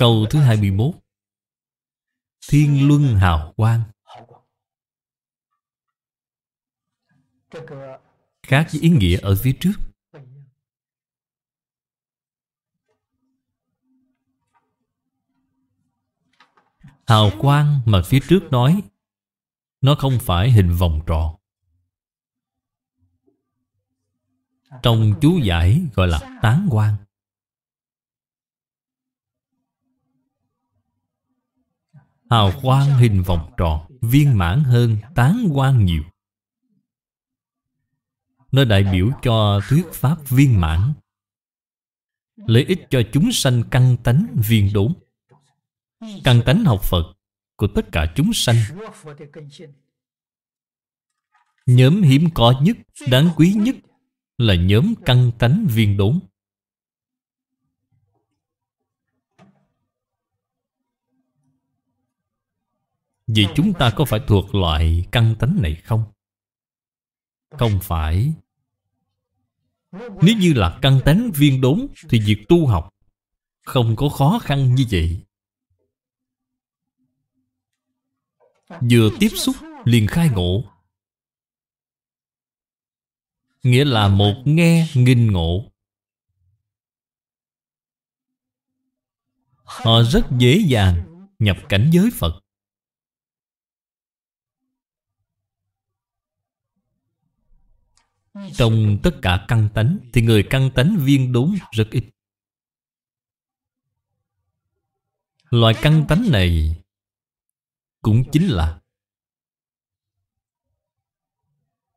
Câu thứ 21 Thiên Luân Hào Quang Khác với ý nghĩa ở phía trước Hào quang mà phía trước nói Nó không phải hình vòng tròn Trong chú giải gọi là tán quang Hào quang hình vòng tròn Viên mãn hơn tán quang nhiều Nó đại biểu cho thuyết pháp viên mãn Lợi ích cho chúng sanh căn tánh viên đốn Căn tánh học Phật Của tất cả chúng sanh Nhóm hiếm có nhất Đáng quý nhất Là nhóm căn tánh viên đốn Vì chúng ta có phải thuộc loại căn tánh này không? Không phải Nếu như là căn tánh viên đốn Thì việc tu học Không có khó khăn như vậy Vừa tiếp xúc liền khai ngộ Nghĩa là một nghe nghìn ngộ Họ rất dễ dàng nhập cảnh giới Phật Trong tất cả căn tánh Thì người căn tánh viên đốn rất ít Loại căn tánh này Cũng chính là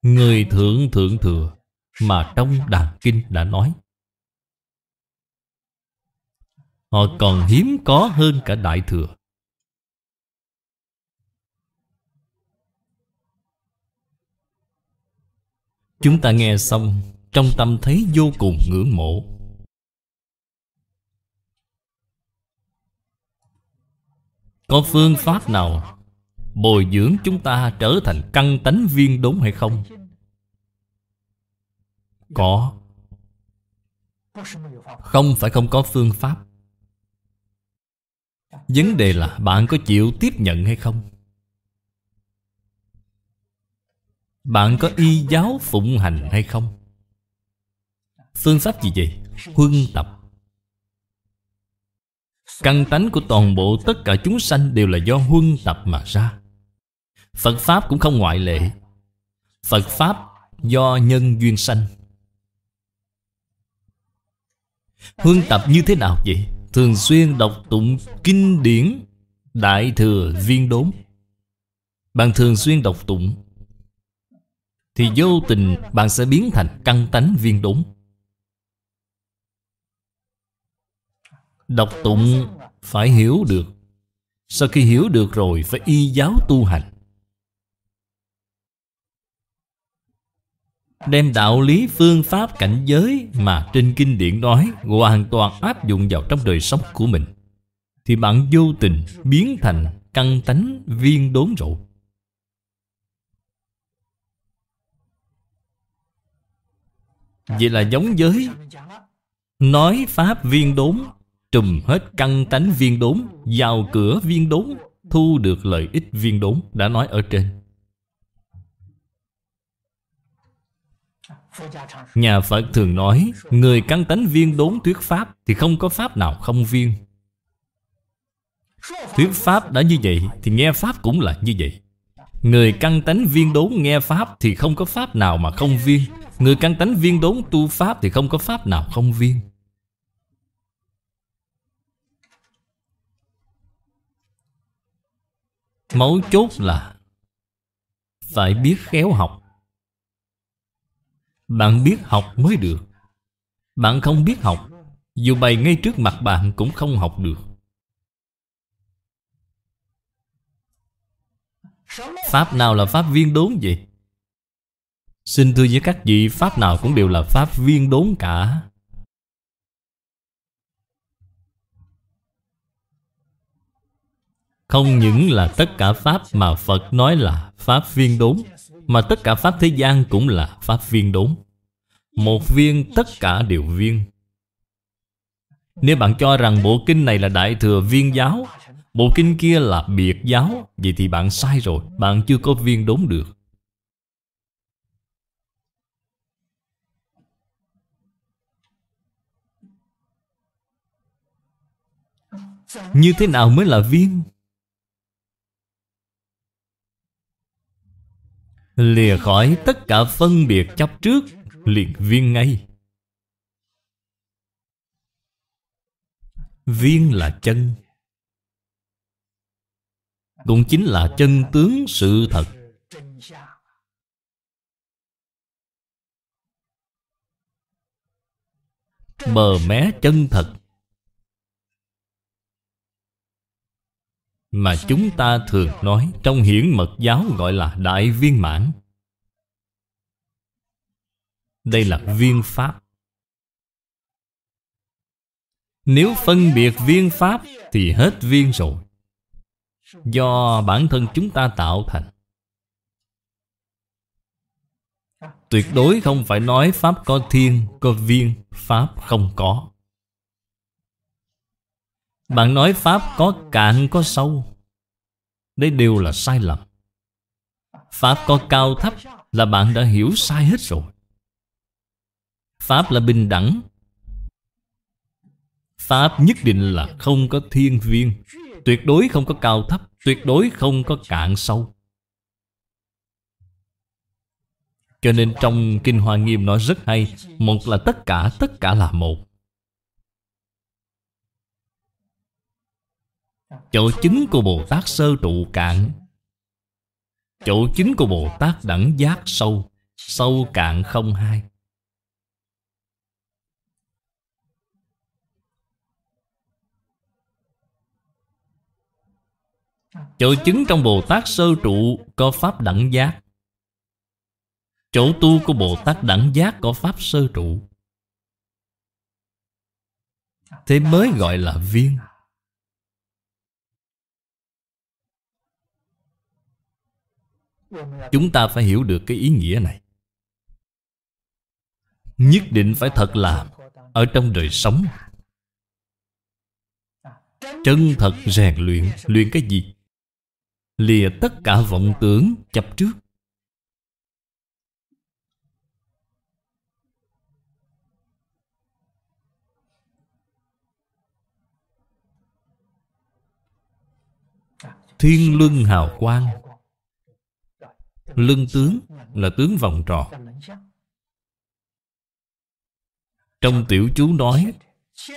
Người thượng thượng thừa Mà trong Đàn Kinh đã nói Họ còn hiếm có hơn cả Đại Thừa Chúng ta nghe xong Trong tâm thấy vô cùng ngưỡng mộ Có phương pháp nào Bồi dưỡng chúng ta trở thành căn tánh viên đốn hay không? Có Không phải không có phương pháp Vấn đề là bạn có chịu tiếp nhận hay không? Bạn có y giáo phụng hành hay không? Phương pháp gì vậy? Huân tập Căn tánh của toàn bộ tất cả chúng sanh đều là do huân tập mà ra Phật Pháp cũng không ngoại lệ Phật Pháp do nhân duyên sanh Huân tập như thế nào vậy? Thường xuyên đọc tụng kinh điển Đại Thừa Viên Đốn Bạn thường xuyên đọc tụng thì vô tình bạn sẽ biến thành căng tánh viên đốn Đọc tụng phải hiểu được Sau khi hiểu được rồi phải y giáo tu hành Đem đạo lý phương pháp cảnh giới mà trên kinh điển nói Hoàn toàn áp dụng vào trong đời sống của mình Thì bạn vô tình biến thành căng tánh viên đốn rồi À. Vậy là giống giới Nói pháp viên đốn Trùm hết căn tánh viên đốn Vào cửa viên đốn Thu được lợi ích viên đốn Đã nói ở trên Nhà Phật thường nói Người căn tánh viên đốn thuyết pháp Thì không có pháp nào không viên Thuyết pháp đã như vậy Thì nghe pháp cũng là như vậy Người căn tánh viên đốn nghe pháp Thì không có pháp nào mà không viên Người căn tánh viên đốn tu pháp Thì không có pháp nào không viên Mấu chốt là Phải biết khéo học Bạn biết học mới được Bạn không biết học Dù bày ngay trước mặt bạn cũng không học được Pháp nào là pháp viên đốn vậy? Xin thưa với các vị Pháp nào cũng đều là Pháp viên đốn cả Không những là tất cả Pháp mà Phật nói là Pháp viên đốn Mà tất cả Pháp thế gian cũng là Pháp viên đốn Một viên tất cả đều viên Nếu bạn cho rằng bộ kinh này là Đại Thừa Viên Giáo Bộ kinh kia là Biệt Giáo Vậy thì bạn sai rồi Bạn chưa có viên đốn được Như thế nào mới là viên? Lìa khỏi tất cả phân biệt chấp trước Liền viên ngay Viên là chân Cũng chính là chân tướng sự thật Bờ mé chân thật mà chúng ta thường nói trong hiển mật giáo gọi là đại viên mãn đây là viên pháp nếu phân biệt viên pháp thì hết viên rồi do bản thân chúng ta tạo thành tuyệt đối không phải nói pháp có thiên có viên pháp không có bạn nói Pháp có cạn có sâu Đây đều là sai lầm Pháp có cao thấp là bạn đã hiểu sai hết rồi Pháp là bình đẳng Pháp nhất định là không có thiên viên Tuyệt đối không có cao thấp Tuyệt đối không có cạn sâu Cho nên trong Kinh Hoa Nghiêm nói rất hay Một là tất cả, tất cả là một chỗ chính của Bồ Tát sơ trụ cạn chỗ chính của Bồ Tát đẳng giác sâu sâu cạn không hai chỗ chứng trong Bồ Tát sơ trụ có pháp đẳng giác chỗ tu của Bồ Tát đẳng giác có pháp sơ trụ thế mới gọi là viên Chúng ta phải hiểu được cái ý nghĩa này Nhất định phải thật làm Ở trong đời sống Chân thật rèn luyện Luyện cái gì? Lìa tất cả vọng tưởng chập trước Thiên luân hào quang Lưng tướng là tướng vòng tròn Trong tiểu chú nói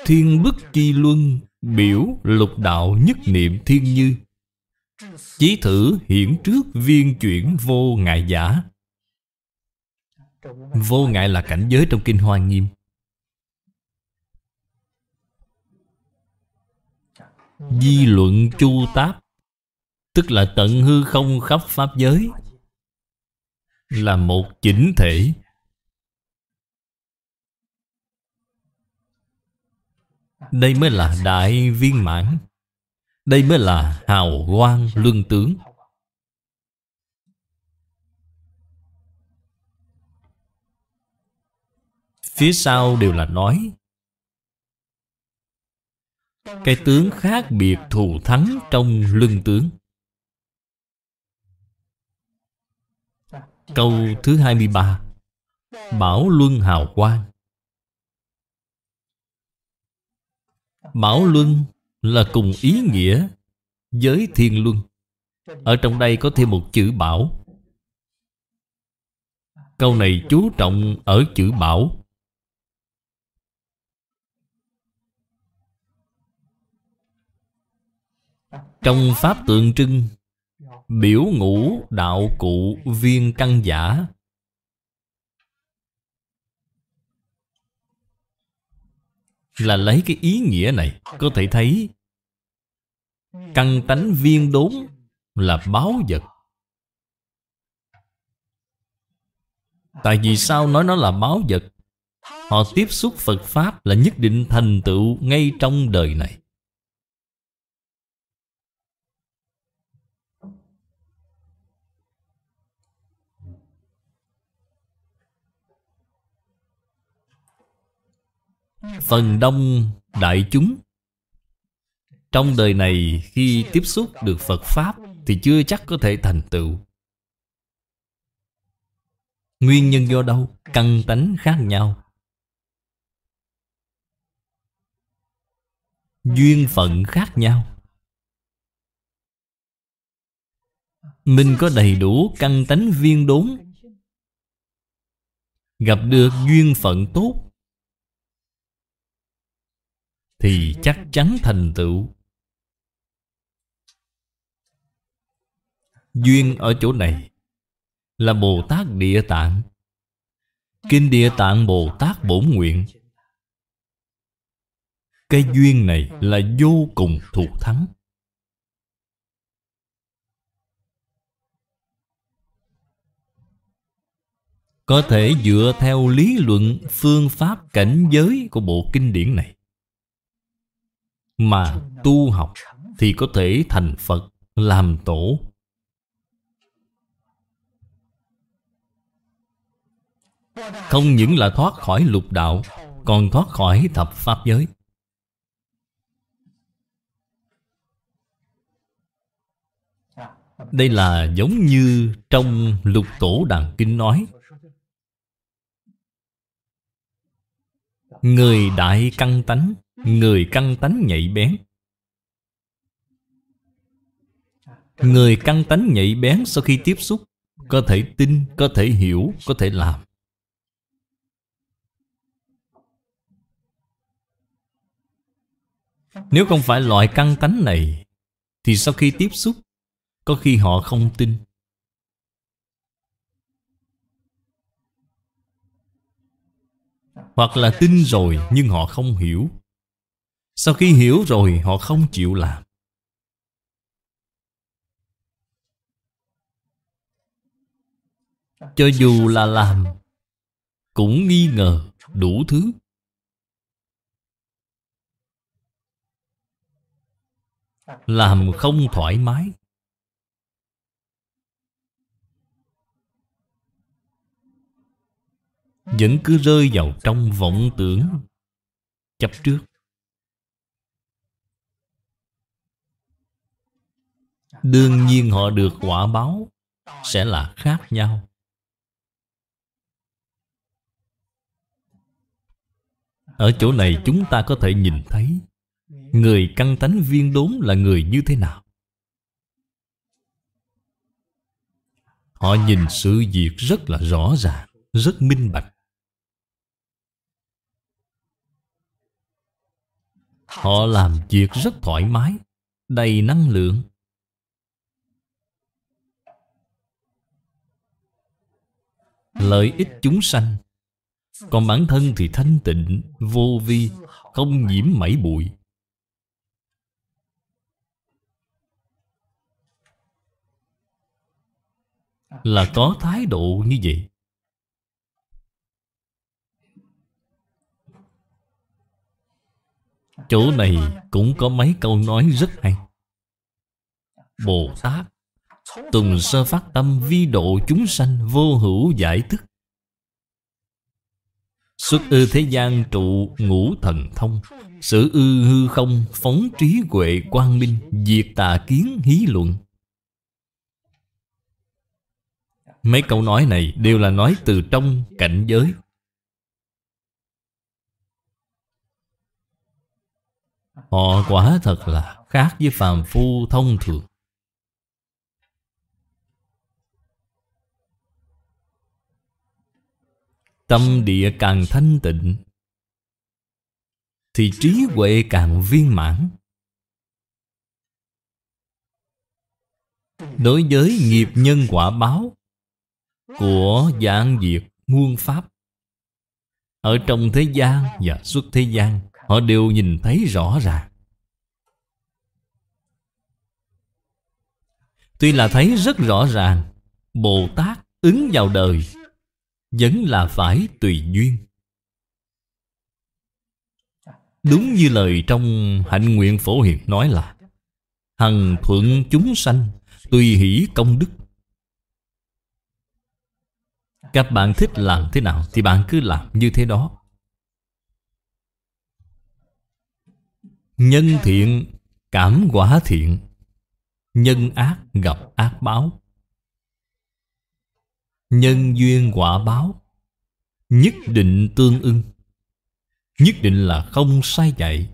Thiên bức chi luân Biểu lục đạo nhất niệm thiên như Chí thử hiển trước viên chuyển vô ngại giả Vô ngại là cảnh giới trong Kinh Hoa Nghiêm Di luận chu táp Tức là tận hư không khắp Pháp giới là một chỉnh thể đây mới là đại viên mãn đây mới là hào quang luân tướng phía sau đều là nói cái tướng khác biệt thù thắng trong luân tướng Câu thứ 23 Bảo Luân Hào Quang Bảo Luân là cùng ý nghĩa với Thiên Luân Ở trong đây có thêm một chữ Bảo Câu này chú trọng ở chữ Bảo Trong Pháp tượng trưng Biểu ngũ đạo cụ viên căn giả Là lấy cái ý nghĩa này Có thể thấy Căn tánh viên đốn Là báo vật Tại vì sao nói nó là báo vật Họ tiếp xúc Phật Pháp là nhất định thành tựu ngay trong đời này Phần đông đại chúng Trong đời này khi tiếp xúc được Phật Pháp Thì chưa chắc có thể thành tựu Nguyên nhân do đâu? Căn tánh khác nhau Duyên phận khác nhau Mình có đầy đủ căn tánh viên đốn Gặp được duyên phận tốt thì chắc chắn thành tựu duyên ở chỗ này là bồ tát địa tạng kinh địa tạng bồ tát bổn nguyện cái duyên này là vô cùng thuộc thắng có thể dựa theo lý luận phương pháp cảnh giới của bộ kinh điển này mà tu học thì có thể thành Phật làm tổ. Không những là thoát khỏi lục đạo, còn thoát khỏi thập pháp giới. Đây là giống như trong lục tổ đàn kinh nói Người đại căn tánh người căng tánh nhạy bén người căng tánh nhạy bén sau khi tiếp xúc có thể tin có thể hiểu có thể làm nếu không phải loại căng tánh này thì sau khi tiếp xúc có khi họ không tin hoặc là tin rồi nhưng họ không hiểu sau khi hiểu rồi họ không chịu làm Cho dù là làm Cũng nghi ngờ đủ thứ Làm không thoải mái Vẫn cứ rơi vào trong vọng tưởng Chấp trước đương nhiên họ được quả báo sẽ là khác nhau ở chỗ này chúng ta có thể nhìn thấy người căng tánh viên đốn là người như thế nào họ nhìn sự việc rất là rõ ràng rất minh bạch họ làm việc rất thoải mái đầy năng lượng lợi ích chúng sanh còn bản thân thì thanh tịnh vô vi không nhiễm mảy bụi là có thái độ như vậy chỗ này cũng có mấy câu nói rất hay bồ tát Tùng sơ phát tâm vi độ chúng sanh vô hữu giải thức Xuất ư thế gian trụ ngũ thần thông Sử ư hư không phóng trí huệ quang minh Diệt tà kiến hí luận Mấy câu nói này đều là nói từ trong cảnh giới Họ quả thật là khác với phàm phu thông thường Tâm địa càng thanh tịnh Thì trí huệ càng viên mãn Đối với nghiệp nhân quả báo Của dạng diệt muôn pháp Ở trong thế gian và xuất thế gian Họ đều nhìn thấy rõ ràng Tuy là thấy rất rõ ràng Bồ Tát ứng vào đời vẫn là phải tùy duyên Đúng như lời trong hạnh nguyện phổ hiền nói là Hằng thuận chúng sanh Tùy hỷ công đức Các bạn thích làm thế nào Thì bạn cứ làm như thế đó Nhân thiện cảm quả thiện Nhân ác gặp ác báo nhân duyên quả báo nhất định tương ưng nhất định là không sai chạy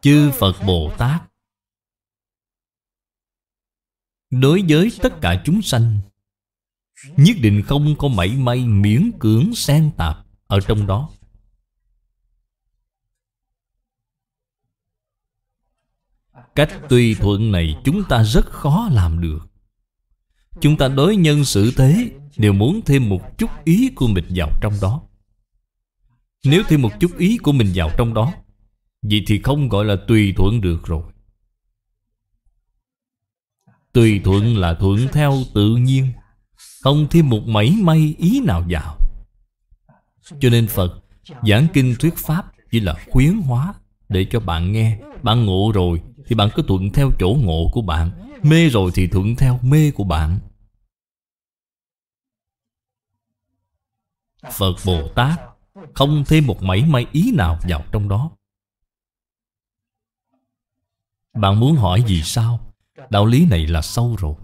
chư phật bồ tát đối với tất cả chúng sanh nhất định không có mảy may miễn cưỡng xen tạp ở trong đó Cách tùy thuận này chúng ta rất khó làm được Chúng ta đối nhân xử thế Đều muốn thêm một chút ý của mình vào trong đó Nếu thêm một chút ý của mình vào trong đó Vậy thì không gọi là tùy thuận được rồi Tùy thuận là thuận theo tự nhiên Không thêm một mảy may ý nào vào Cho nên Phật giảng kinh thuyết Pháp Chỉ là khuyến hóa để cho bạn nghe Bạn ngộ rồi thì bạn cứ thuận theo chỗ ngộ của bạn Mê rồi thì thuận theo mê của bạn Phật Bồ Tát Không thêm một mảy may ý nào vào trong đó Bạn muốn hỏi gì sao Đạo lý này là sâu rồi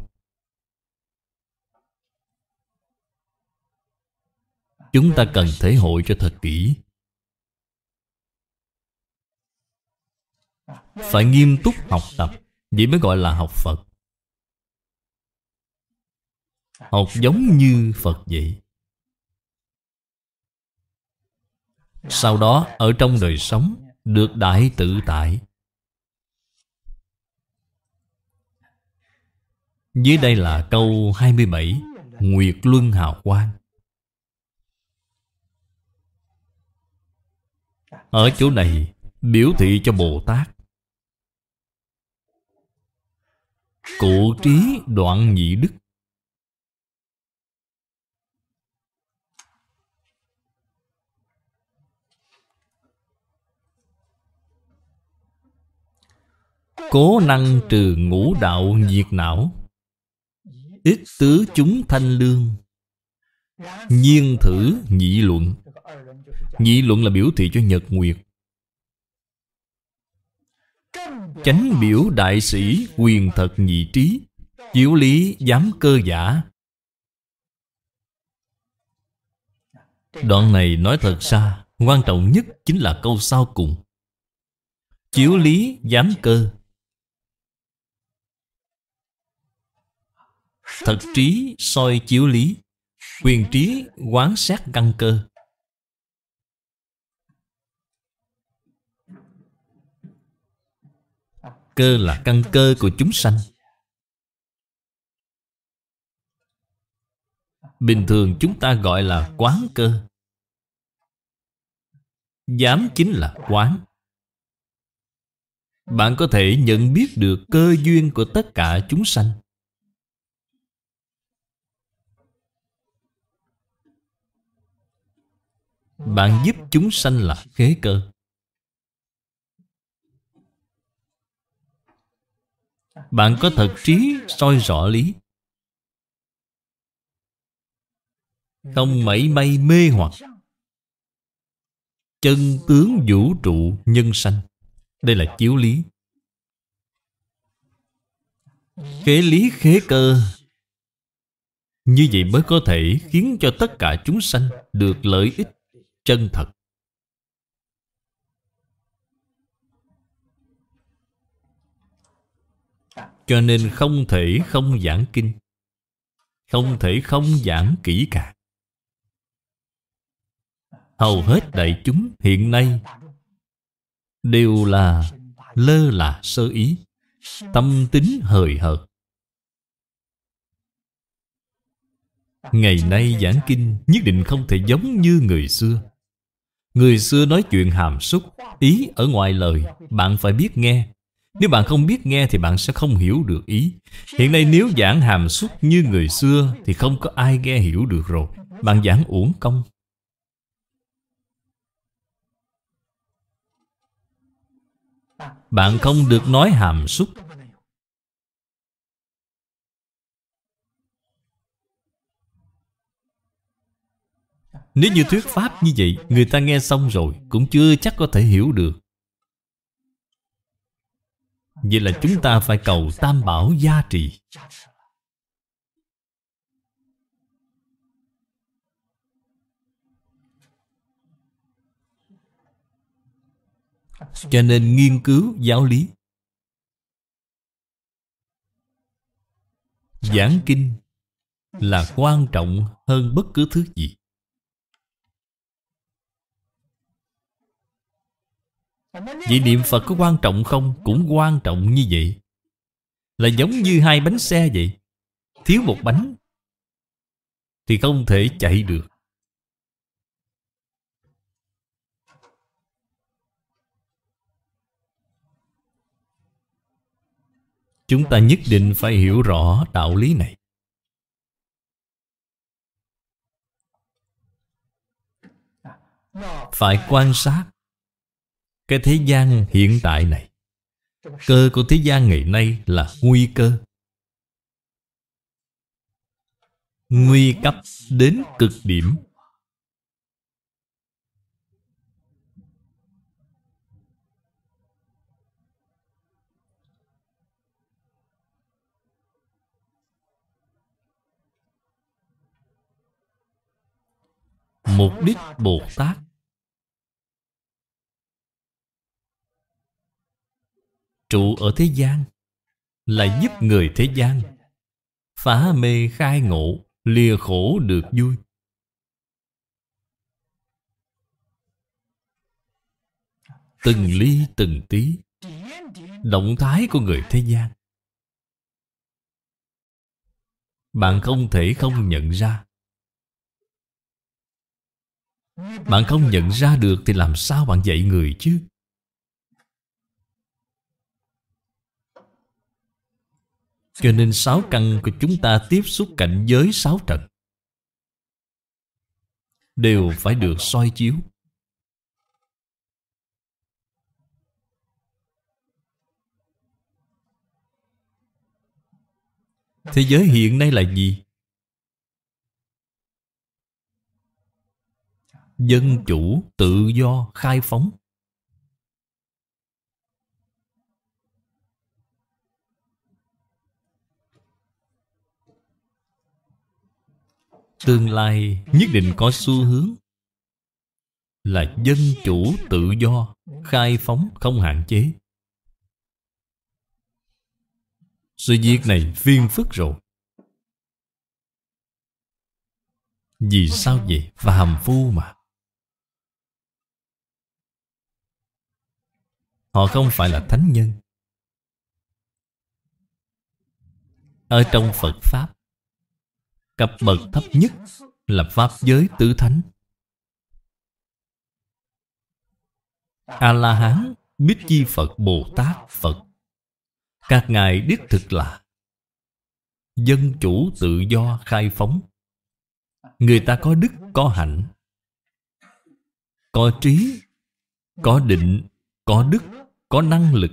Chúng ta cần thể hội cho thật kỹ Phải nghiêm túc học tập Vậy mới gọi là học Phật Học giống như Phật vậy Sau đó ở trong đời sống Được đại tự tại Dưới đây là câu 27 Nguyệt Luân Hào Quang Ở chỗ này biểu thị cho Bồ Tát cụ trí đoạn nhị đức Cố năng trừ ngũ đạo diệt não Ít tứ chúng thanh lương Nhiên thử nhị luận Nhị luận là biểu thị cho nhật nguyệt chánh biểu đại sĩ quyền thật nhị trí chiếu lý giám cơ giả đoạn này nói thật xa quan trọng nhất chính là câu sau cùng chiếu lý giám cơ thật trí soi chiếu lý quyền trí quán sát căn cơ cơ là căn cơ của chúng sanh Bình thường chúng ta gọi là quán cơ Dám chính là quán Bạn có thể nhận biết được cơ duyên của tất cả chúng sanh Bạn giúp chúng sanh là khế cơ Bạn có thật trí soi rõ lý Không mảy may mê hoặc Chân tướng vũ trụ nhân sanh Đây là chiếu lý Khế lý khế cơ Như vậy mới có thể khiến cho tất cả chúng sanh được lợi ích chân thật Cho nên không thể không giảng kinh Không thể không giảng kỹ cả Hầu hết đại chúng hiện nay Đều là lơ là sơ ý Tâm tính hời hợt Ngày nay giảng kinh nhất định không thể giống như người xưa Người xưa nói chuyện hàm xúc Ý ở ngoài lời Bạn phải biết nghe nếu bạn không biết nghe thì bạn sẽ không hiểu được ý Hiện nay nếu giảng hàm xúc như người xưa Thì không có ai nghe hiểu được rồi Bạn giảng uổng công Bạn không được nói hàm xúc Nếu như thuyết pháp như vậy Người ta nghe xong rồi Cũng chưa chắc có thể hiểu được Vậy là chúng ta phải cầu Tam Bảo gia trì Cho nên nghiên cứu giáo lý Giảng kinh là quan trọng hơn bất cứ thứ gì Vậy niệm Phật có quan trọng không? Cũng quan trọng như vậy Là giống như hai bánh xe vậy Thiếu một bánh Thì không thể chạy được Chúng ta nhất định phải hiểu rõ đạo lý này Phải quan sát cái thế gian hiện tại này Cơ của thế gian ngày nay là nguy cơ Nguy cấp đến cực điểm Mục đích Bồ Tát trụ ở thế gian là giúp người thế gian phá mê khai ngộ lìa khổ được vui từng ly từng tí động thái của người thế gian bạn không thể không nhận ra bạn không nhận ra được thì làm sao bạn dạy người chứ Cho nên sáu căn của chúng ta tiếp xúc cảnh giới sáu trần Đều phải được soi chiếu Thế giới hiện nay là gì? Dân chủ, tự do, khai phóng tương lai nhất định có xu hướng là dân chủ tự do khai phóng không hạn chế sự việc này phiên phức rồi vì sao vậy phàm phu mà họ không phải là thánh nhân ở trong phật pháp Cấp bậc thấp nhất là Pháp giới tứ thánh. A-la-hán, Bích Chi Phật, Bồ Tát, Phật. Các ngài đích thực là dân chủ tự do khai phóng. Người ta có đức, có hạnh, có trí, có định, có đức, có năng lực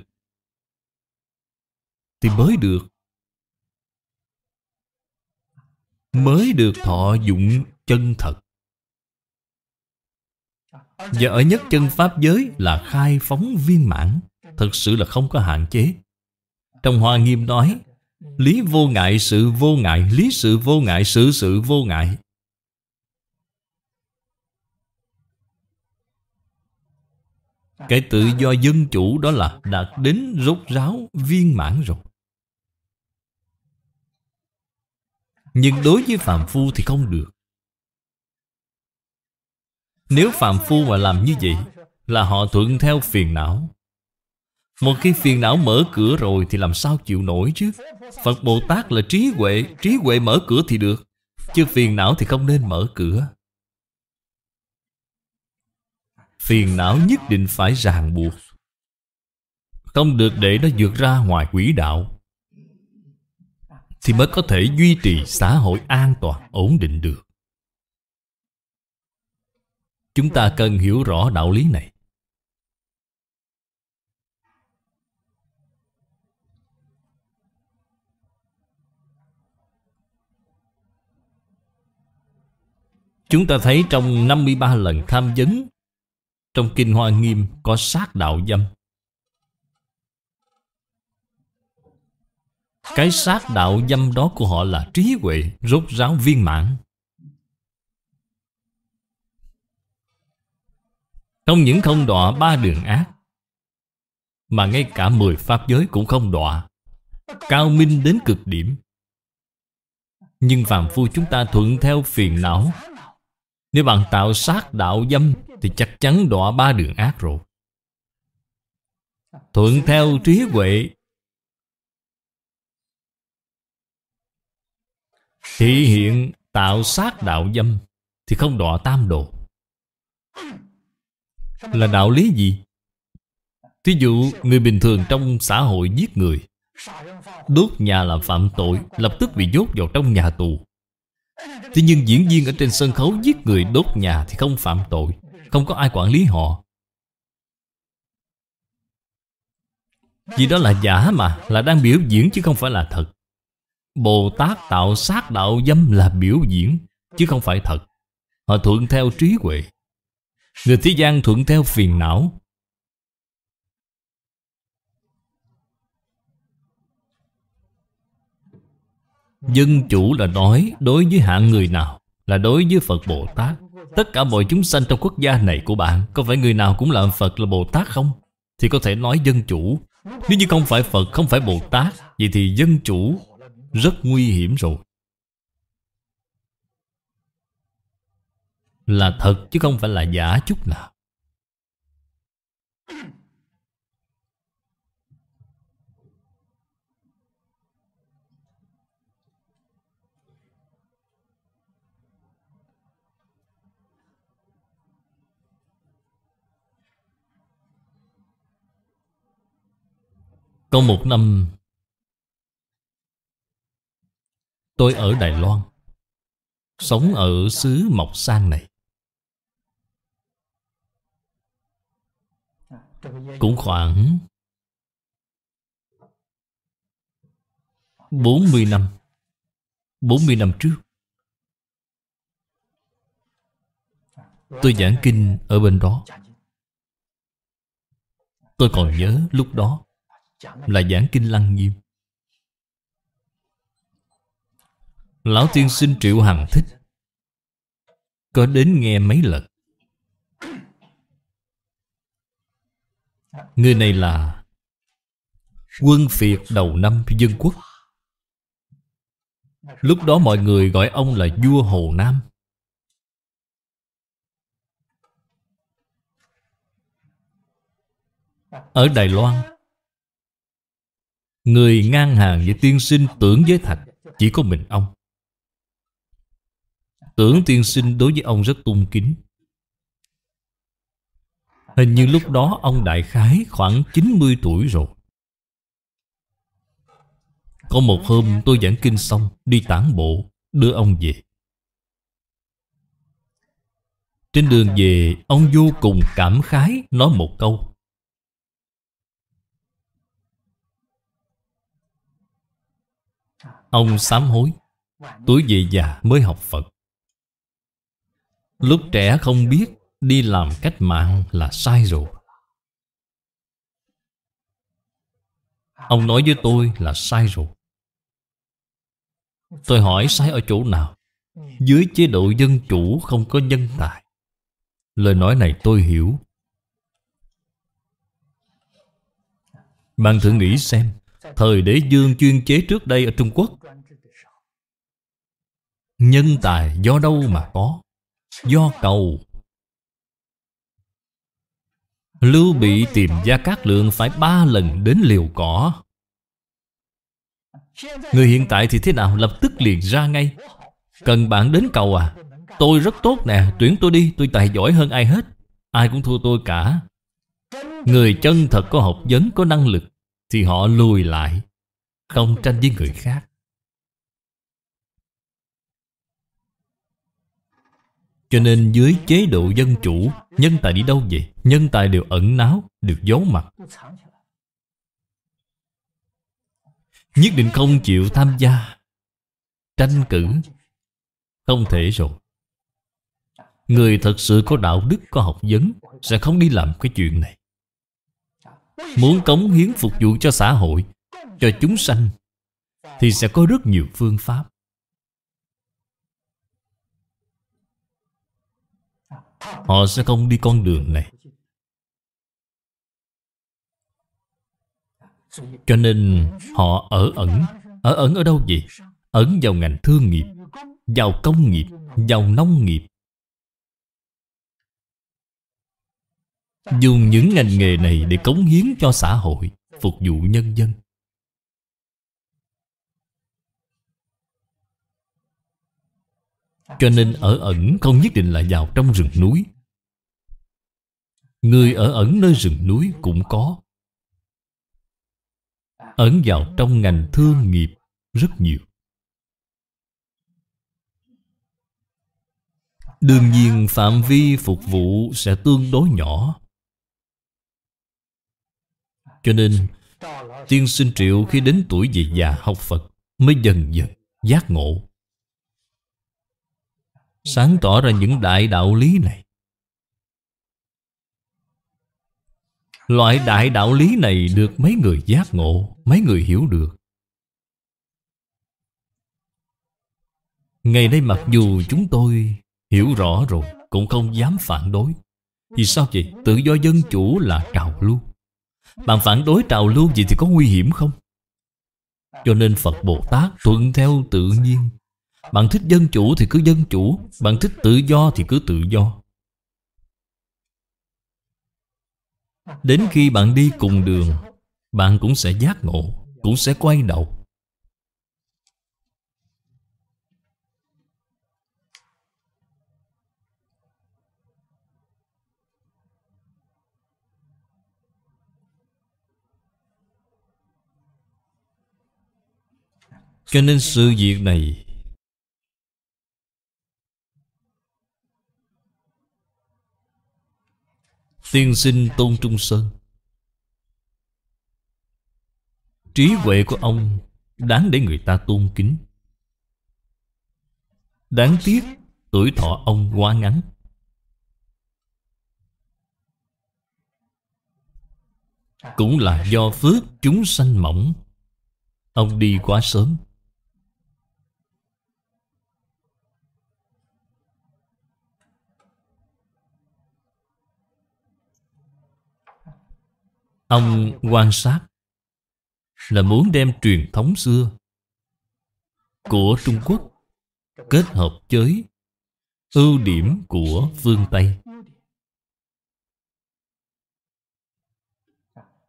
thì mới được mới được thọ dụng chân thật và ở nhất chân Pháp giới là khai phóng viên mãn Thật sự là không có hạn chế Trong Hoa Nghiêm nói Lý vô ngại sự vô ngại Lý sự vô ngại sự sự vô ngại Cái tự do dân chủ đó là đạt đến rốt ráo viên mãn rồi Nhưng đối với Phạm Phu thì không được Nếu Phạm Phu mà làm như vậy Là họ thuận theo phiền não Một khi phiền não mở cửa rồi Thì làm sao chịu nổi chứ Phật Bồ Tát là trí huệ Trí huệ mở cửa thì được Chứ phiền não thì không nên mở cửa Phiền não nhất định phải ràng buộc Không được để nó vượt ra ngoài quỹ đạo thì mới có thể duy trì xã hội an toàn ổn định được chúng ta cần hiểu rõ đạo lý này Chúng ta thấy trong 53 lần tham vấn Trong Kinh Hoa Nghiêm có sát đạo dâm Cái sát đạo dâm đó của họ là trí huệ Rốt ráo viên mãn Không những không đọa ba đường ác Mà ngay cả mười pháp giới cũng không đọa Cao minh đến cực điểm Nhưng phàm phu chúng ta thuận theo phiền não Nếu bạn tạo sát đạo dâm Thì chắc chắn đọa ba đường ác rồi Thuận theo trí huệ Thị hiện tạo sát đạo dâm Thì không đọa tam độ Là đạo lý gì? Thí dụ người bình thường trong xã hội giết người Đốt nhà là phạm tội Lập tức bị dốt vào trong nhà tù Thế nhưng diễn viên ở trên sân khấu giết người đốt nhà thì không phạm tội Không có ai quản lý họ Vì đó là giả mà Là đang biểu diễn chứ không phải là thật Bồ Tát tạo sát đạo dâm là biểu diễn Chứ không phải thật Họ thuận theo trí huệ Người thế gian thuận theo phiền não Dân chủ là nói đối với hạng người nào Là đối với Phật Bồ Tát Tất cả mọi chúng sanh trong quốc gia này của bạn Có phải người nào cũng là Phật là Bồ Tát không? Thì có thể nói dân chủ Nếu như không phải Phật, không phải Bồ Tát Vậy thì dân chủ rất nguy hiểm rồi. Là thật chứ không phải là giả chút nào. Có một năm Tôi ở Đài Loan Sống ở xứ Mộc Sang này Cũng khoảng 40 năm 40 năm trước Tôi giảng kinh ở bên đó Tôi còn nhớ lúc đó Là giảng kinh Lăng Nghiêm Lão tiên sinh Triệu Hằng thích Có đến nghe mấy lần Người này là Quân phiệt đầu năm dân quốc Lúc đó mọi người gọi ông là vua Hồ Nam Ở Đài Loan Người ngang hàng với tiên sinh tưởng giới thạch Chỉ có mình ông Tưởng tiên sinh đối với ông rất tôn kính Hình như lúc đó ông đại khái khoảng 90 tuổi rồi Có một hôm tôi giảng kinh xong Đi tản bộ Đưa ông về Trên đường về Ông vô cùng cảm khái Nói một câu Ông sám hối Tuổi về già mới học Phật Lúc trẻ không biết đi làm cách mạng là sai rồi Ông nói với tôi là sai rồi Tôi hỏi sai ở chỗ nào Dưới chế độ dân chủ không có nhân tài Lời nói này tôi hiểu Bạn thử nghĩ xem Thời đế dương chuyên chế trước đây ở Trung Quốc Nhân tài do đâu mà có do cầu Lưu Bị tìm Gia Cát Lượng phải ba lần đến liều cỏ Người hiện tại thì thế nào lập tức liền ra ngay Cần bạn đến cầu à Tôi rất tốt nè Tuyển tôi đi tôi tài giỏi hơn ai hết Ai cũng thua tôi cả Người chân thật có học vấn có năng lực Thì họ lùi lại Không tranh với người khác Cho nên dưới chế độ dân chủ Nhân tài đi đâu vậy? Nhân tài đều ẩn náo, được giấu mặt Nhất định không chịu tham gia Tranh cử Không thể rồi Người thật sự có đạo đức, có học vấn Sẽ không đi làm cái chuyện này Muốn cống hiến phục vụ cho xã hội Cho chúng sanh Thì sẽ có rất nhiều phương pháp Họ sẽ không đi con đường này Cho nên họ ở ẩn Ở ẩn ở đâu vậy? Ẩn vào ngành thương nghiệp Vào công nghiệp Vào nông nghiệp Dùng những ngành nghề này để cống hiến cho xã hội Phục vụ nhân dân À, Cho nên ở ẩn không nhất định là vào trong rừng núi Người ở ẩn nơi rừng núi cũng có Ẩn vào trong ngành thương nghiệp rất nhiều Đương nhiên phạm vi phục vụ sẽ tương đối nhỏ Cho nên Tiên sinh triệu khi đến tuổi về già học Phật Mới dần dần giác ngộ sáng tỏ ra những đại đạo lý này. Loại đại đạo lý này được mấy người giác ngộ, mấy người hiểu được. Ngày nay mặc dù chúng tôi hiểu rõ rồi cũng không dám phản đối. Vì sao vậy? Tự do dân chủ là trào lưu. Bạn phản đối trào lưu gì thì có nguy hiểm không? Cho nên Phật Bồ Tát thuận theo tự nhiên bạn thích dân chủ thì cứ dân chủ Bạn thích tự do thì cứ tự do Đến khi bạn đi cùng đường Bạn cũng sẽ giác ngộ Cũng sẽ quay đầu Cho nên sự việc này Tiên sinh Tôn Trung Sơn Trí huệ của ông đáng để người ta tôn kính Đáng tiếc tuổi thọ ông quá ngắn Cũng là do phước chúng sanh mỏng Ông đi quá sớm Ông quan sát là muốn đem truyền thống xưa của Trung Quốc kết hợp với ưu điểm của phương Tây.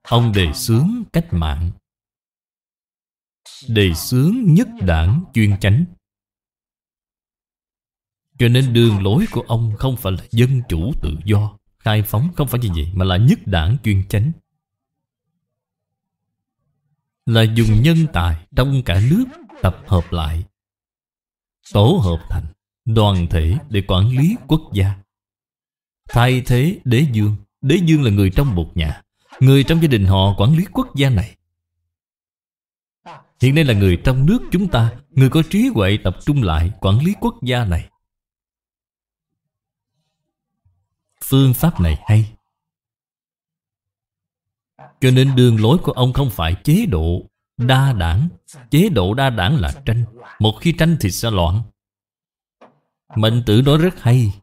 Ông đề xướng cách mạng Đề xướng nhất đảng chuyên chánh Cho nên đường lối của ông không phải là dân chủ tự do Khai phóng không phải như vậy Mà là nhất đảng chuyên chánh là dùng nhân tài trong cả nước tập hợp lại tổ hợp thành đoàn thể để quản lý quốc gia thay thế đế dương đế dương là người trong một nhà người trong gia đình họ quản lý quốc gia này hiện nay là người trong nước chúng ta người có trí huệ tập trung lại quản lý quốc gia này phương pháp này hay cho nên đường lối của ông không phải chế độ đa đảng Chế độ đa đảng là tranh Một khi tranh thì sẽ loạn Mệnh tử nói rất hay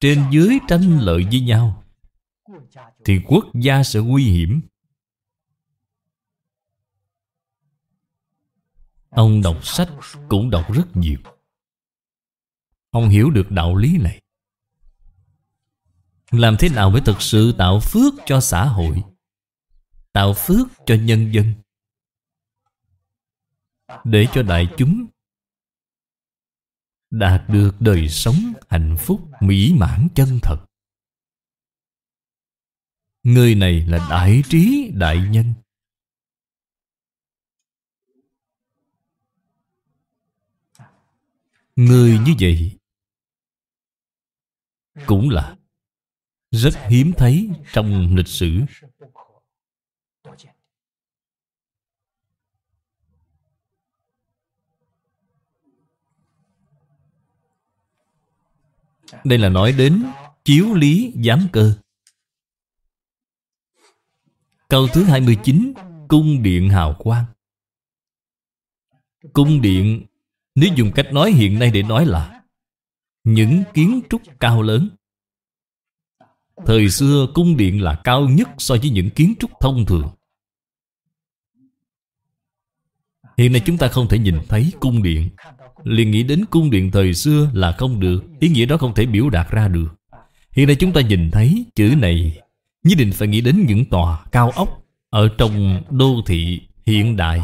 Trên dưới tranh lợi với nhau Thì quốc gia sẽ nguy hiểm Ông đọc sách cũng đọc rất nhiều Ông hiểu được đạo lý này Làm thế nào mới thực sự tạo phước cho xã hội tạo phước cho nhân dân để cho đại chúng đạt được đời sống hạnh phúc mỹ mãn chân thật người này là đại trí đại nhân người như vậy cũng là rất hiếm thấy trong lịch sử Đây là nói đến chiếu lý giám cơ Câu thứ 29 Cung điện hào quang Cung điện Nếu dùng cách nói hiện nay để nói là Những kiến trúc cao lớn Thời xưa cung điện là cao nhất so với những kiến trúc thông thường Hiện nay chúng ta không thể nhìn thấy cung điện liền nghĩ đến cung điện thời xưa là không được Ý nghĩa đó không thể biểu đạt ra được Hiện nay chúng ta nhìn thấy chữ này Nhất định phải nghĩ đến những tòa cao ốc Ở trong đô thị hiện đại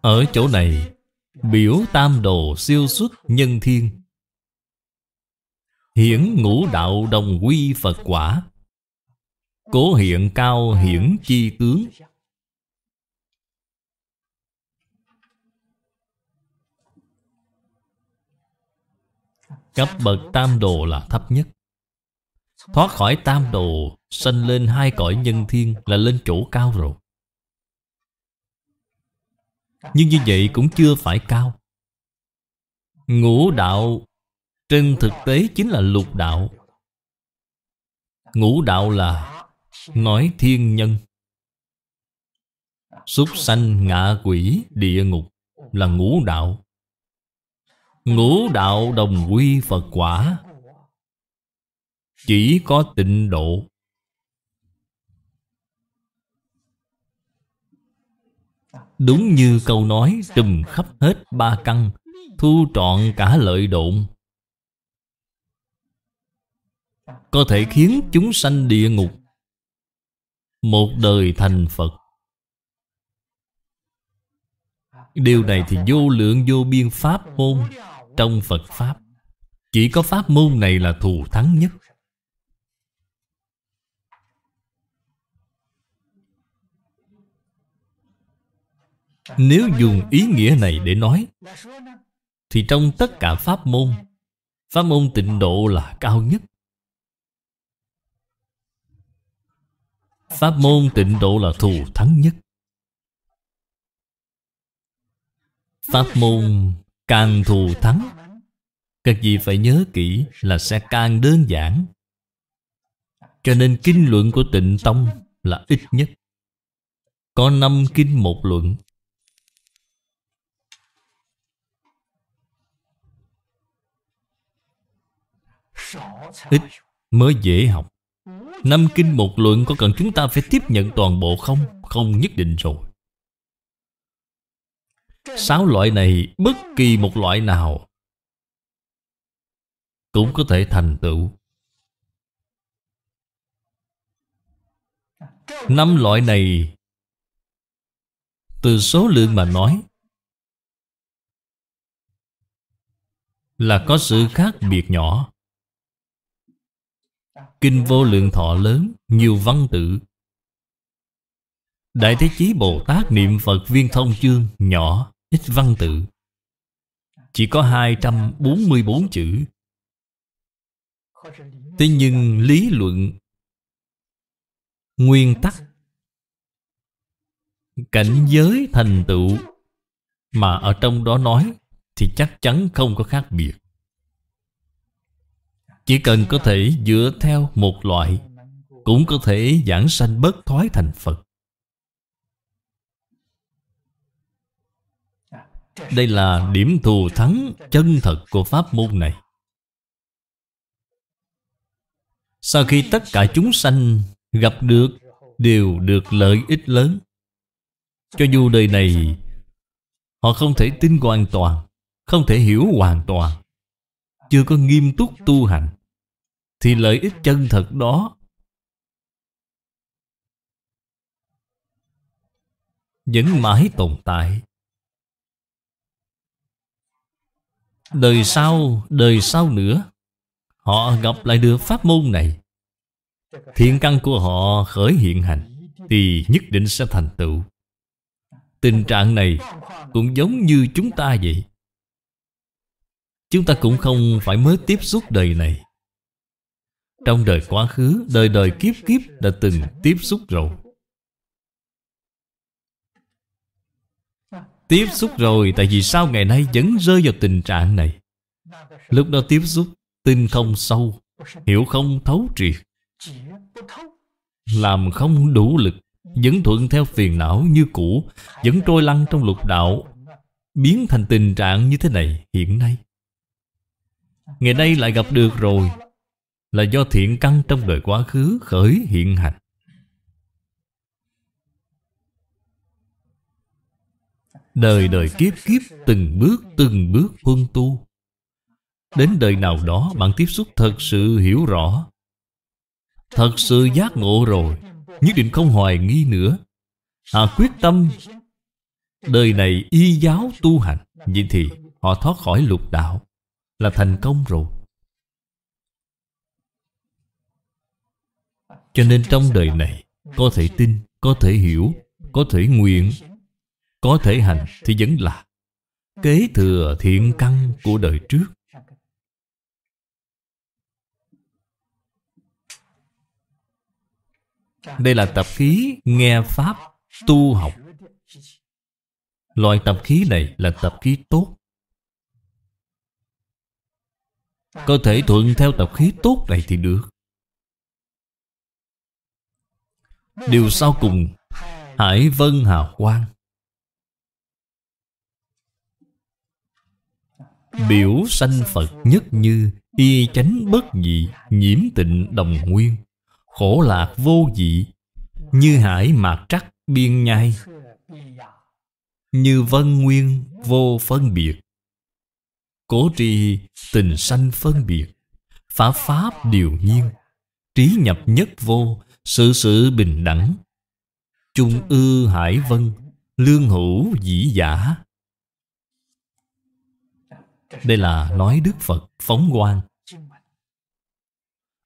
Ở chỗ này Biểu tam đồ siêu xuất nhân thiên Hiển ngũ đạo đồng quy Phật quả Cố hiện cao hiển chi tướng Cấp bậc tam đồ là thấp nhất Thoát khỏi tam đồ Sanh lên hai cõi nhân thiên Là lên chỗ cao rồi Nhưng như vậy cũng chưa phải cao Ngũ đạo Trên thực tế chính là lục đạo Ngũ đạo là Nói thiên nhân Súc sanh ngạ quỷ địa ngục Là ngũ đạo Ngũ đạo đồng quy Phật quả Chỉ có tịnh độ Đúng như câu nói trùm khắp hết ba căn Thu trọn cả lợi độn Có thể khiến chúng sanh địa ngục một đời thành Phật Điều này thì vô lượng vô biên pháp môn Trong Phật Pháp Chỉ có pháp môn này là thù thắng nhất Nếu dùng ý nghĩa này để nói Thì trong tất cả pháp môn Pháp môn tịnh độ là cao nhất Pháp môn tịnh độ là thù thắng nhất Pháp môn càng thù thắng Các vị phải nhớ kỹ là sẽ càng đơn giản Cho nên kinh luận của tịnh tông là ít nhất Có năm kinh một luận Ít mới dễ học Năm kinh một luận có cần chúng ta phải tiếp nhận toàn bộ không? Không nhất định rồi Sáu loại này bất kỳ một loại nào Cũng có thể thành tựu Năm loại này Từ số lượng mà nói Là có sự khác biệt nhỏ Kinh vô lượng thọ lớn Nhiều văn tự Đại Thế Chí Bồ Tát niệm Phật viên thông chương Nhỏ, ít văn tự Chỉ có 244 chữ Thế nhưng lý luận Nguyên tắc Cảnh giới thành tựu Mà ở trong đó nói Thì chắc chắn không có khác biệt chỉ cần có thể dựa theo một loại Cũng có thể giảng sanh bất thoái thành Phật Đây là điểm thù thắng chân thật của pháp môn này Sau khi tất cả chúng sanh gặp được Đều được lợi ích lớn Cho dù đời này Họ không thể tin hoàn toàn Không thể hiểu hoàn toàn chưa có nghiêm túc tu hành thì lợi ích chân thật đó vẫn mãi tồn tại đời sau đời sau nữa họ gặp lại được pháp môn này thiện căn của họ khởi hiện hành thì nhất định sẽ thành tựu tình trạng này cũng giống như chúng ta vậy Chúng ta cũng không phải mới tiếp xúc đời này Trong đời quá khứ, đời đời kiếp kiếp đã từng tiếp xúc rồi Tiếp xúc rồi tại vì sao ngày nay vẫn rơi vào tình trạng này Lúc đó tiếp xúc tin không sâu Hiểu không thấu triệt Làm không đủ lực Vẫn thuận theo phiền não như cũ Vẫn trôi lăn trong lục đạo Biến thành tình trạng như thế này hiện nay Ngày nay lại gặp được rồi Là do thiện căn trong đời quá khứ khởi hiện hành Đời đời kiếp kiếp từng bước từng bước huân tu Đến đời nào đó bạn tiếp xúc thật sự hiểu rõ Thật sự giác ngộ rồi Nhất định không hoài nghi nữa Họ à, quyết tâm Đời này y giáo tu hành Vậy thì họ thoát khỏi lục đạo là thành công rồi Cho nên trong đời này Có thể tin, có thể hiểu Có thể nguyện Có thể hành thì vẫn là Kế thừa thiện căn của đời trước Đây là tập khí nghe Pháp tu học Loại tập khí này là tập khí tốt Có thể thuận theo tập khí tốt này thì được Điều sau cùng Hải vân hào quang Biểu sanh Phật nhất như Y chánh bất dị Nhiễm tịnh đồng nguyên Khổ lạc vô dị Như hải mạc trắc biên nhai Như vân nguyên vô phân biệt Cố tri tình sanh phân biệt Phá pháp điều nhiên Trí nhập nhất vô Sự sự bình đẳng Trung ư hải vân Lương hữu dĩ giả Đây là nói Đức Phật phóng quang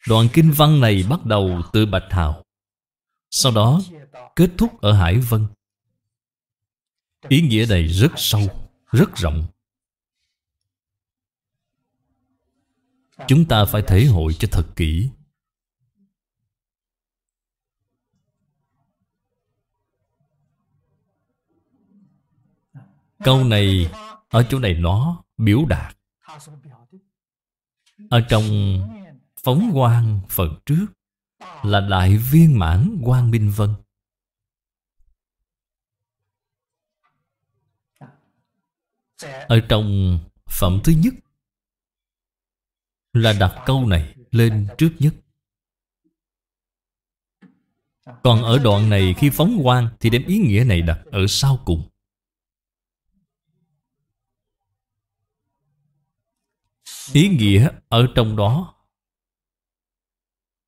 Đoạn kinh văn này bắt đầu từ Bạch Hào Sau đó kết thúc ở Hải Vân Ý nghĩa này rất sâu, rất rộng Chúng ta phải thể hội cho thật kỹ Câu này Ở chỗ này nó biểu đạt Ở trong phóng quang phần trước Là đại viên mãn quang minh vân Ở trong phẩm thứ nhất là đặt câu này lên trước nhất còn ở đoạn này khi phóng quang thì đem ý nghĩa này đặt ở sau cùng ý nghĩa ở trong đó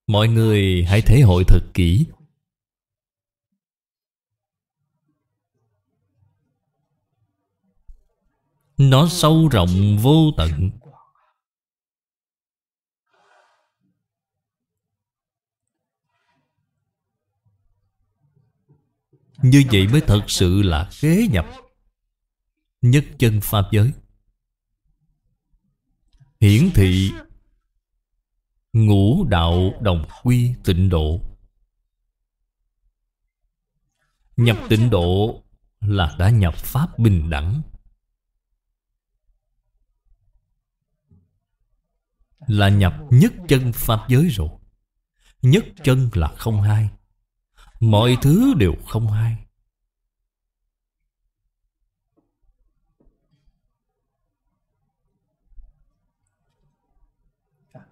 mọi người hãy thể hội thật kỹ nó sâu rộng vô tận Như vậy mới thật sự là khế nhập Nhất chân Pháp giới Hiển thị Ngũ đạo đồng quy tịnh độ Nhập tịnh độ là đã nhập Pháp bình đẳng Là nhập nhất chân Pháp giới rồi Nhất chân là không hai mọi thứ đều không hay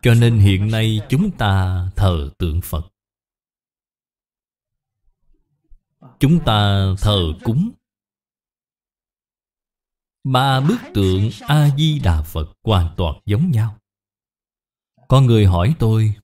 cho nên hiện nay chúng ta thờ tượng phật chúng ta thờ cúng ba bức tượng a di đà phật hoàn toàn giống nhau có người hỏi tôi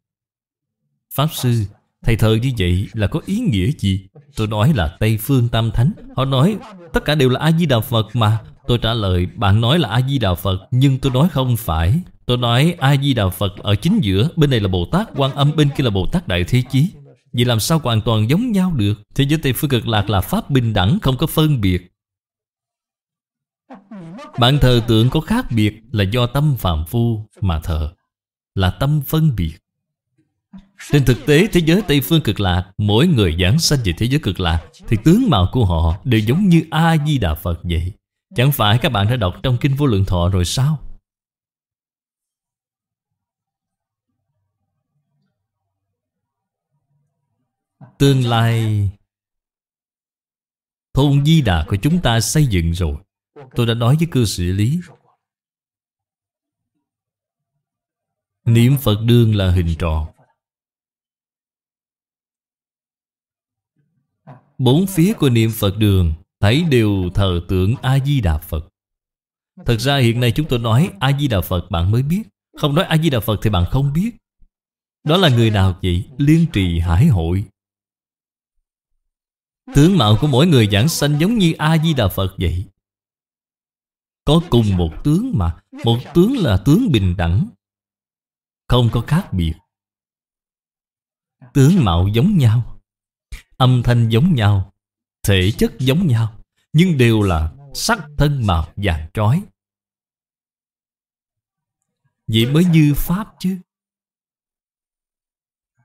pháp sư Thầy thờ như vậy là có ý nghĩa gì? Tôi nói là Tây Phương Tam Thánh Họ nói tất cả đều là A-di-đà Phật mà Tôi trả lời bạn nói là A-di-đà Phật Nhưng tôi nói không phải Tôi nói A-di-đà Phật ở chính giữa Bên này là Bồ Tát Quan Âm bên kia là Bồ Tát Đại Thế Chí Vậy làm sao hoàn toàn giống nhau được Thế giới Tây Phương Cực Lạc là Pháp bình đẳng Không có phân biệt Bạn thờ tượng có khác biệt Là do tâm phạm phu mà thờ Là tâm phân biệt trên thực tế thế giới Tây Phương cực lạc Mỗi người giảng sanh về thế giới cực lạc Thì tướng mạo của họ đều giống như A-di-đà Phật vậy Chẳng phải các bạn đã đọc trong Kinh Vô Lượng Thọ rồi sao? Tương lai Thôn Di Đà của chúng ta xây dựng rồi Tôi đã nói với cư sĩ Lý Niệm Phật đương là hình tròn Bốn phía của niệm Phật đường Thấy đều thờ tượng A-di-đà Phật Thật ra hiện nay chúng tôi nói A-di-đà Phật bạn mới biết Không nói A-di-đà Phật thì bạn không biết Đó là người nào vậy? Liên trì hải hội Tướng mạo của mỗi người giảng sanh giống như A-di-đà Phật vậy Có cùng một tướng mà Một tướng là tướng bình đẳng Không có khác biệt Tướng mạo giống nhau âm thanh giống nhau, thể chất giống nhau, nhưng đều là sắc thân màu vàng trói. Vậy mới như Pháp chứ.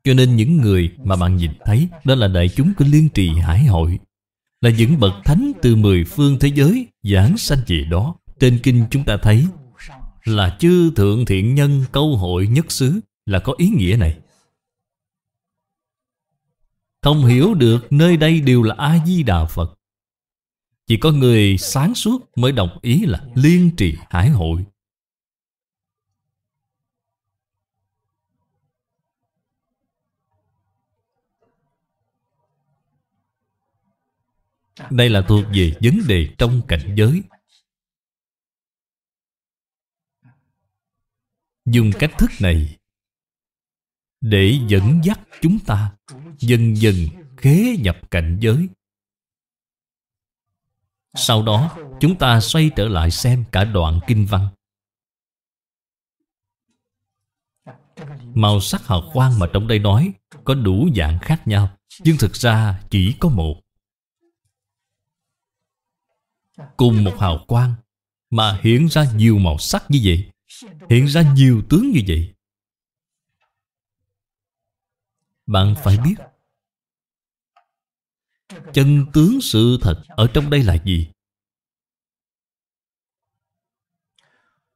Cho nên những người mà bạn nhìn thấy Đó là đại chúng của liên trì hải hội Là những bậc thánh từ mười phương thế giới Giảng sanh về đó Trên kinh chúng ta thấy Là chư thượng thiện nhân câu hội nhất xứ Là có ý nghĩa này không hiểu được nơi đây đều là A-di-đà Phật Chỉ có người sáng suốt mới đồng ý là liên trì hải hội Đây là thuộc về vấn đề trong cảnh giới Dùng cách thức này Để dẫn dắt chúng ta dần dần khế nhập cảnh giới. Sau đó, chúng ta xoay trở lại xem cả đoạn kinh văn. Màu sắc hào quang mà trong đây nói có đủ dạng khác nhau, nhưng thực ra chỉ có một. Cùng một hào quang mà hiện ra nhiều màu sắc như vậy, hiện ra nhiều tướng như vậy. Bạn phải biết Chân tướng sự thật ở trong đây là gì?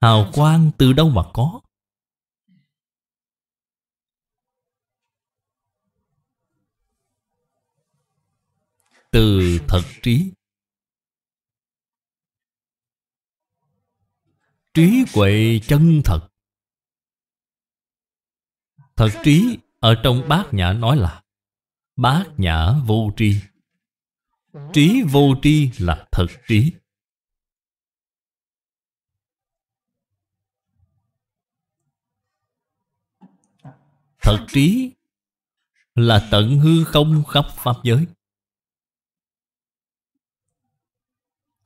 Hào quang từ đâu mà có? Từ thật trí Trí huệ chân thật Thật trí ở trong bát nhã nói là Bát nhã vô tri Trí vô tri là thật trí Thật trí là tận hư không khắp Pháp giới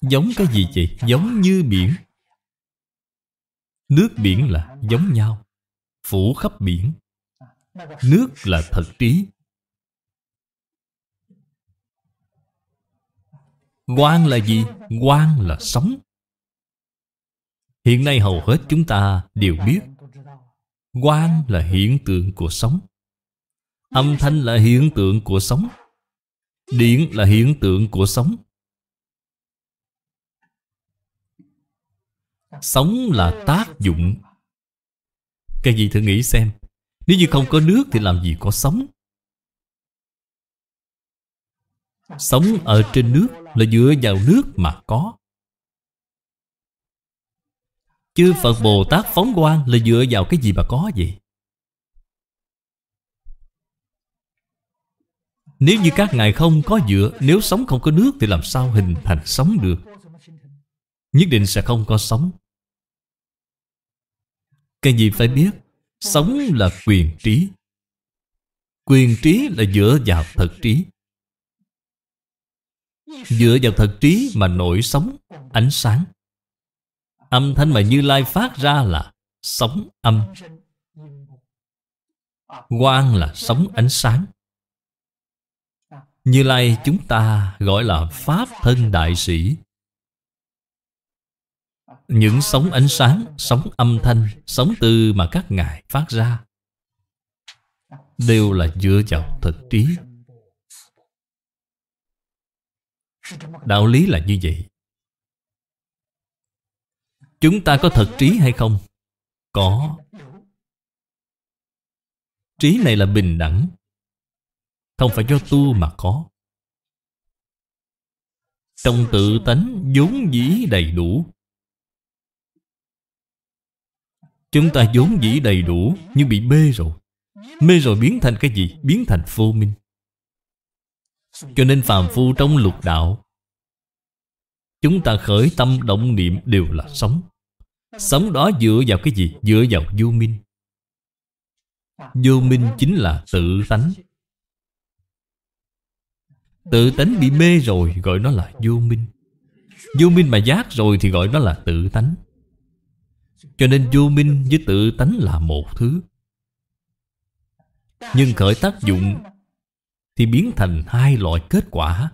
Giống cái gì vậy? Giống như biển Nước biển là giống nhau Phủ khắp biển nước là thật trí quan là gì quan là sống hiện nay hầu hết chúng ta đều biết quan là hiện tượng của sống âm thanh là hiện tượng của sống điện là hiện tượng của sống sống là tác dụng Cái gì thử nghĩ xem nếu như không có nước thì làm gì có sống Sống ở trên nước là dựa vào nước mà có Chứ Phật Bồ Tát phóng quang là dựa vào cái gì mà có vậy? Nếu như các ngài không có dựa Nếu sống không có nước thì làm sao hình thành sống được Nhất định sẽ không có sống Cái gì phải biết Sống là quyền trí Quyền trí là dựa vào thật trí Dựa vào thật trí mà nổi sống Ánh sáng Âm thanh mà Như Lai phát ra là Sống âm Quang là sống ánh sáng Như Lai chúng ta gọi là Pháp Thân Đại Sĩ những sóng ánh sáng, sóng âm thanh, sóng tư mà các ngài phát ra đều là dựa vào thực trí. Đạo lý là như vậy. Chúng ta có thực trí hay không? Có. Trí này là bình đẳng. Không phải do tu mà có. Trong tự tánh vốn dĩ đầy đủ Chúng ta vốn dĩ đầy đủ Nhưng bị mê rồi Mê rồi biến thành cái gì? Biến thành vô minh Cho nên phàm phu trong lục đạo Chúng ta khởi tâm động niệm đều là sống Sống đó dựa vào cái gì? Dựa vào vô minh Vô minh chính là tự tánh Tự tánh bị mê rồi gọi nó là vô minh Vô minh mà giác rồi thì gọi nó là tự tánh cho nên vô minh với tự tánh là một thứ Nhưng khởi tác dụng Thì biến thành hai loại kết quả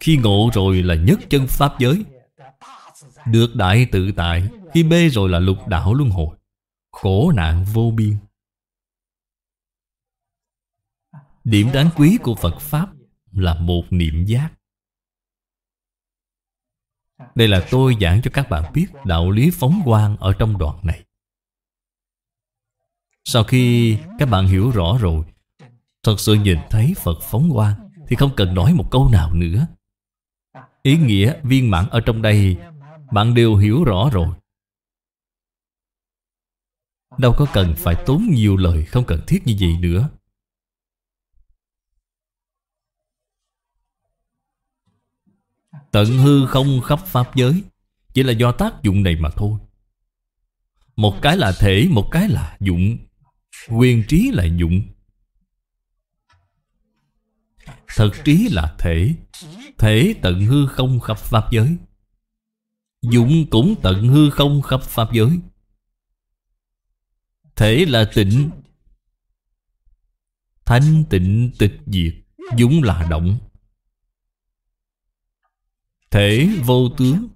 Khi ngộ rồi là nhất chân Pháp giới Được đại tự tại Khi mê rồi là lục đạo luân hồi Khổ nạn vô biên Điểm đáng quý của Phật Pháp Là một niệm giác đây là tôi giảng cho các bạn biết đạo lý phóng quang ở trong đoạn này. Sau khi các bạn hiểu rõ rồi, thật sự nhìn thấy Phật phóng quang thì không cần nói một câu nào nữa. Ý nghĩa viên mãn ở trong đây bạn đều hiểu rõ rồi. Đâu có cần phải tốn nhiều lời không cần thiết như vậy nữa. Tận hư không khắp pháp giới Chỉ là do tác dụng này mà thôi Một cái là thể Một cái là dụng Quyền trí là dụng Thật trí là thể Thể tận hư không khắp pháp giới Dụng cũng tận hư không khắp pháp giới Thể là tịnh Thanh tịnh tịch diệt Dũng là động Thể vô tướng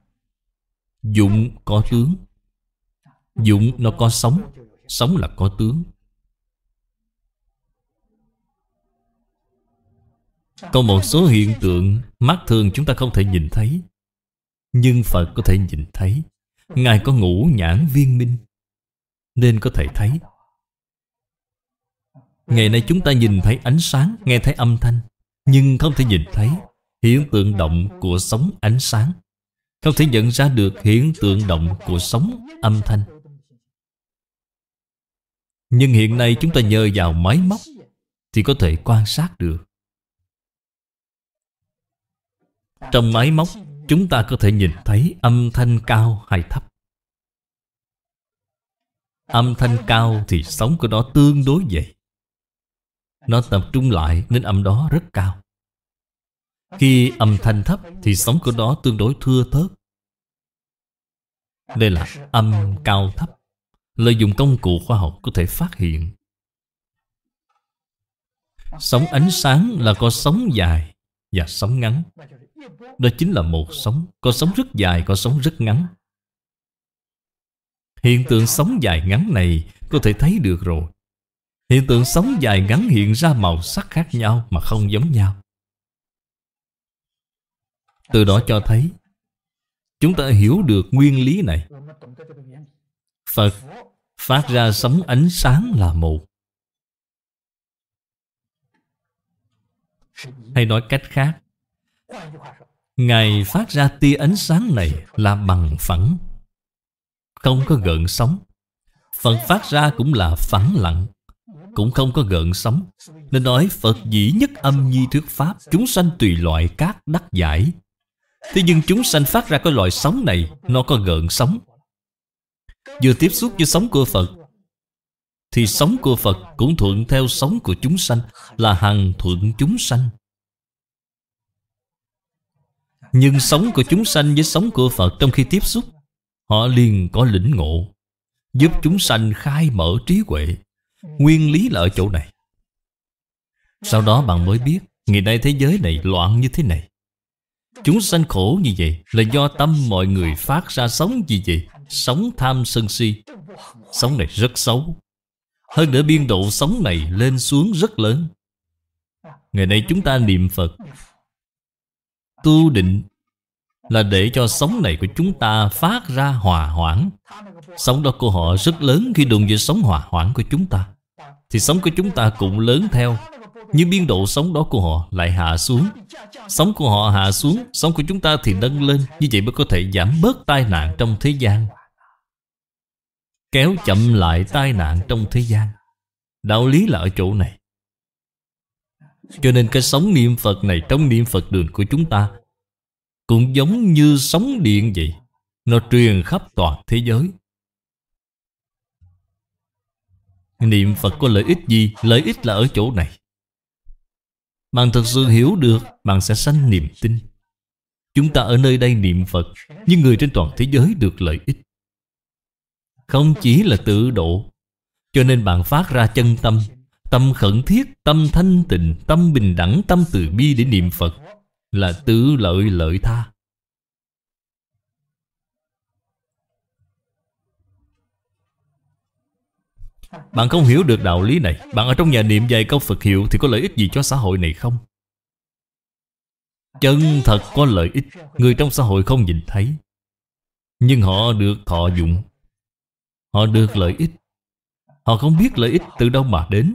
Dụng có tướng Dụng nó có sống Sống là có tướng Có một số hiện tượng Mắt thường chúng ta không thể nhìn thấy Nhưng Phật có thể nhìn thấy Ngài có ngũ nhãn viên minh Nên có thể thấy Ngày nay chúng ta nhìn thấy ánh sáng Nghe thấy âm thanh Nhưng không thể nhìn thấy hiện tượng động của sóng ánh sáng không thể nhận ra được hiện tượng động của sóng âm thanh nhưng hiện nay chúng ta nhờ vào máy móc thì có thể quan sát được trong máy móc chúng ta có thể nhìn thấy âm thanh cao hay thấp âm thanh cao thì sóng của nó tương đối dày nó tập trung lại nên âm đó rất cao khi âm thanh thấp thì sóng của nó tương đối thưa thớt. Đây là âm cao thấp. Lợi dụng công cụ khoa học có thể phát hiện. Sóng ánh sáng là có sóng dài và sóng ngắn. Đó chính là một sóng. Có sóng rất dài, có sóng rất ngắn. Hiện tượng sóng dài ngắn này có thể thấy được rồi. Hiện tượng sóng dài ngắn hiện ra màu sắc khác nhau mà không giống nhau. Từ đó cho thấy Chúng ta hiểu được nguyên lý này Phật phát ra sóng ánh sáng là một Hay nói cách khác Ngài phát ra tia ánh sáng này là bằng phẳng Không có gợn sóng Phật phát ra cũng là phẳng lặng Cũng không có gợn sóng Nên nói Phật dĩ nhất âm nhi thuyết pháp Chúng sanh tùy loại các đắc giải Thế nhưng chúng sanh phát ra cái loại sóng này Nó có gợn sóng Vừa tiếp xúc với sóng của Phật Thì sóng của Phật cũng thuận theo sóng của chúng sanh Là hằng thuận chúng sanh Nhưng sóng của chúng sanh với sóng của Phật trong khi tiếp xúc Họ liền có lĩnh ngộ Giúp chúng sanh khai mở trí huệ Nguyên lý là ở chỗ này Sau đó bạn mới biết Ngày nay thế giới này loạn như thế này Chúng sanh khổ như vậy Là do tâm mọi người phát ra sống như vậy Sống tham sân si Sống này rất xấu Hơn nữa biên độ sống này lên xuống rất lớn Ngày nay chúng ta niệm Phật Tu định Là để cho sống này của chúng ta phát ra hòa hoãn Sống đó của họ rất lớn khi đụng với sống hòa hoãn của chúng ta Thì sống của chúng ta cũng lớn theo nhưng biên độ sống đó của họ lại hạ xuống sống của họ hạ xuống sống của chúng ta thì nâng lên Như vậy mới có thể giảm bớt tai nạn trong thế gian Kéo chậm lại tai nạn trong thế gian Đạo lý là ở chỗ này Cho nên cái sóng niệm Phật này Trong niệm Phật đường của chúng ta Cũng giống như sóng điện vậy Nó truyền khắp toàn thế giới Niệm Phật có lợi ích gì? Lợi ích là ở chỗ này bạn thật sự hiểu được Bạn sẽ sanh niềm tin Chúng ta ở nơi đây niệm Phật Nhưng người trên toàn thế giới được lợi ích Không chỉ là tự độ Cho nên bạn phát ra chân tâm Tâm khẩn thiết, tâm thanh tịnh Tâm bình đẳng, tâm từ bi để niệm Phật Là tự lợi lợi tha Bạn không hiểu được đạo lý này Bạn ở trong nhà niệm vài câu Phật hiệu Thì có lợi ích gì cho xã hội này không? Chân thật có lợi ích Người trong xã hội không nhìn thấy Nhưng họ được thọ dụng Họ được lợi ích Họ không biết lợi ích từ đâu mà đến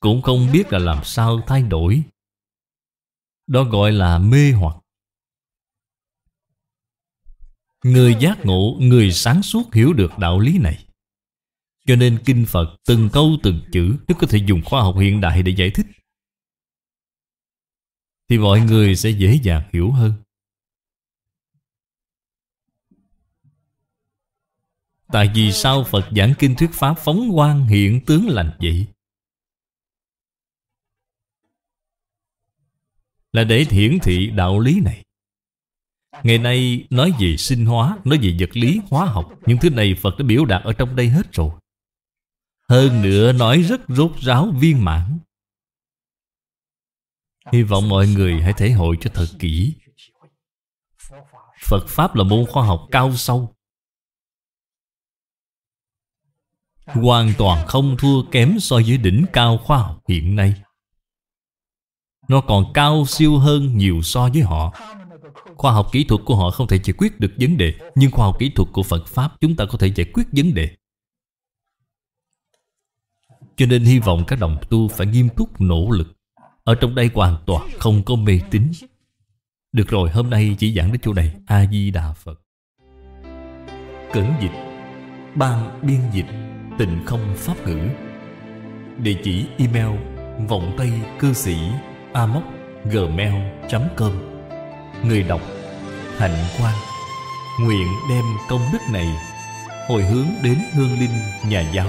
Cũng không biết là làm sao thay đổi Đó gọi là mê hoặc Người giác ngộ, người sáng suốt hiểu được đạo lý này cho nên Kinh Phật từng câu từng chữ Nếu có thể dùng khoa học hiện đại để giải thích Thì mọi người sẽ dễ dàng hiểu hơn Tại vì sao Phật giảng kinh thuyết Pháp phóng quang hiện tướng lành vậy? Là để hiển thị đạo lý này Ngày nay nói về sinh hóa, nói về vật lý, hóa học Những thứ này Phật đã biểu đạt ở trong đây hết rồi hơn nữa nói rất rốt ráo viên mãn Hy vọng mọi người hãy thể hội cho thật kỹ Phật Pháp là môn khoa học cao sâu Hoàn toàn không thua kém so với đỉnh cao khoa học hiện nay Nó còn cao siêu hơn nhiều so với họ Khoa học kỹ thuật của họ không thể giải quyết được vấn đề Nhưng khoa học kỹ thuật của Phật Pháp chúng ta có thể giải quyết vấn đề cho nên hy vọng các đồng tu phải nghiêm túc nỗ lực Ở trong đây hoàn toàn không có mê tín Được rồi hôm nay chỉ giảng đến chỗ này A-di-đà Phật Cẩn dịch Ban biên dịch Tình không pháp ngữ Địa chỉ email Vọng Tây cư sĩ amoc gmail.com Người đọc Hạnh Quan Nguyện đem công đức này Hồi hướng đến hương linh nhà giáo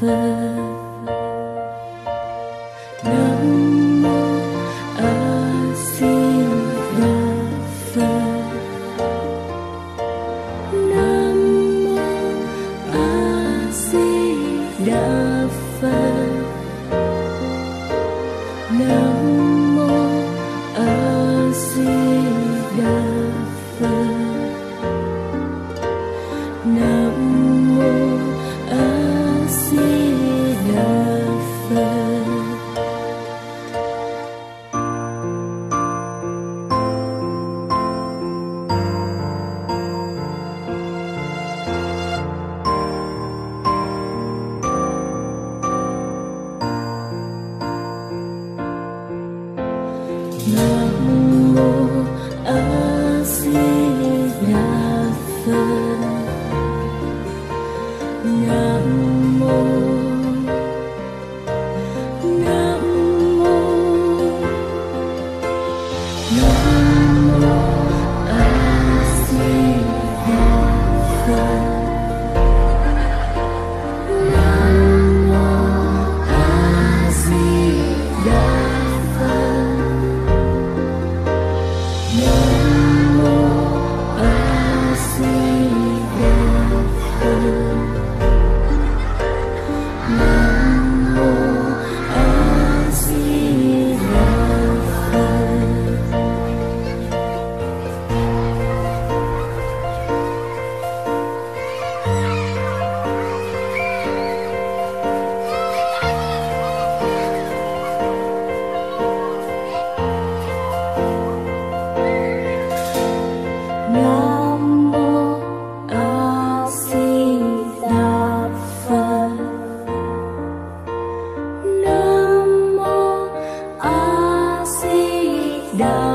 分。down.